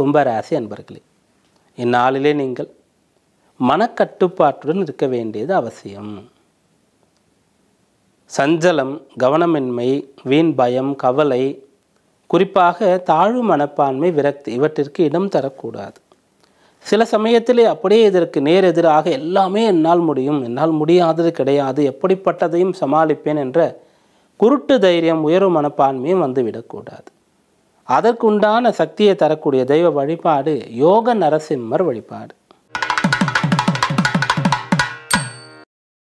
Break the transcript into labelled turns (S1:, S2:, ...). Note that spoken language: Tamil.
S1: கும்பராசி அன்பர்களே இந்நாளிலே நீங்கள் மனக்கட்டுப்பாட்டுடன் இருக்க வேண்டியது அவசியம் சஞ்சலம் கவனமின்மை வீண் பயம் கவலை குறிப்பாக தாழ்வு மனப்பான்மை விரக்தி இவற்றிற்கு இடம் தரக்கூடாது சில சமயத்திலே அப்படியே இதற்கு நேர் எதிராக எல்லாமே என்னால் முடியும் என்னால் முடியாதது கிடையாது எப்படிப்பட்டதையும் சமாளிப்பேன் என்ற குருட்டு தைரியம் உயரும் மனப்பான்மையும் வந்துவிடக்கூடாது அதற்குண்டான சக்தியை தரக்கூடிய தெய்வ வழிபாடு யோக நரசிம்மர் வழிபாடு